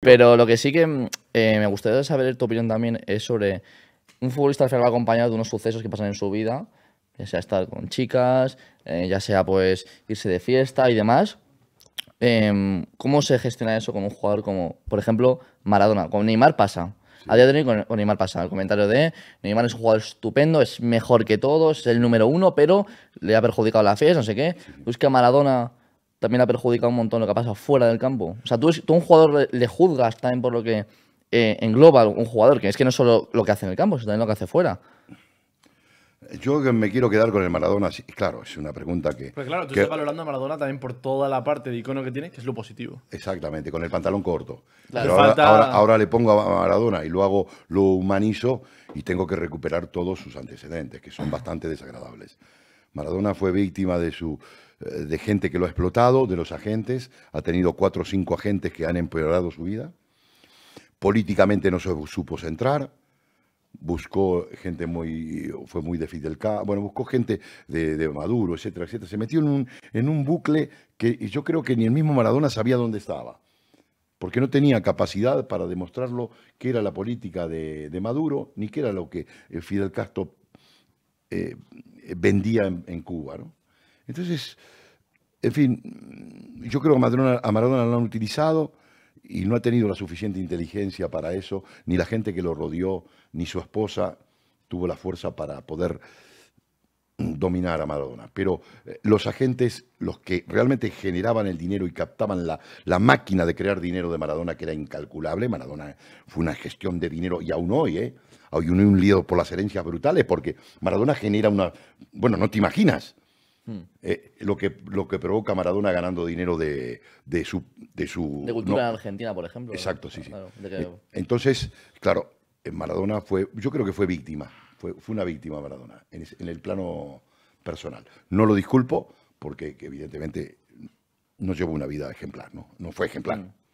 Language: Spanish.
Pero lo que sí que mm, eh, me gustaría saber tu opinión también es sobre un futbolista que va acompañado de unos sucesos que pasan en su vida, ya sea estar con chicas, eh, ya sea pues irse de fiesta y demás. Em, ¿Cómo se gestiona eso con un jugador como, por ejemplo, Maradona? Con Neymar pasa. A día de hoy con, Neymar pasa. El comentario de Neymar es un jugador estupendo, es mejor que todos, es el número uno, pero le ha perjudicado la fiesta, no sé qué. Busca a Maradona también ha perjudicado un montón lo que ha pasado fuera del campo. O sea, tú, tú un jugador le, juzgas también por lo que eh, engloba un jugador, que es que no solo lo que hace en el campo, sino también lo que hace fuera. Yo me quiero quedar con el Maradona, claro, es una pregunta que... Pero pues claro, tú estás valorando a Maradona también por toda la parte de icono que tiene, que es lo positivo. Exactamente, con el pantalón corto. ahora, le pongo a Maradona y lo hago, lo humanizo y tengo que recuperar todos sus antecedentes, que son bastante desagradables. Maradona fue víctima de su eh, de gente que lo ha explotado, de los agentes, ha tenido cuatro o cinco agentes que han empeorado su vida. Políticamente no se supo centrar, buscó gente muy, fue muy de Fidel Castro, bueno, buscó gente de, Maduro, etcétera, etcétera. Se metió en un, en un bucle que yo creo que ni el mismo Maradona sabía dónde estaba, porque no tenía capacidad para demostrarlo que era la política de, Maduro, ni que era lo que eh, Fidel Castro eh, vendía en, Cuba. ¿no? Entonces, en fin, yo creo que a Maradona lo han utilizado y no ha tenido la suficiente inteligencia para eso, ni la gente que lo rodeó, ni su esposa tuvo la fuerza para poder dominar a Maradona, pero eh, los agentes, los que realmente generaban el dinero y captaban la, la, máquina de crear dinero de Maradona, que era incalculable, Maradona fue una gestión de dinero y aún hoy, ¿eh? Hay un, lío por las herencias brutales, porque Maradona genera una... Bueno, no te imaginas hmm. eh, lo, que, lo que provoca Maradona ganando dinero de, de, su, de su... cultura argentina, por ejemplo. Exacto, sí, sí. Eh, entonces, claro, Maradona fue, yo creo que fue víctima fue, una víctima Maradona en, el plano personal. No lo disculpo porque evidentemente no llevó una vida ejemplar, ¿no? fue ejemplar. Mm.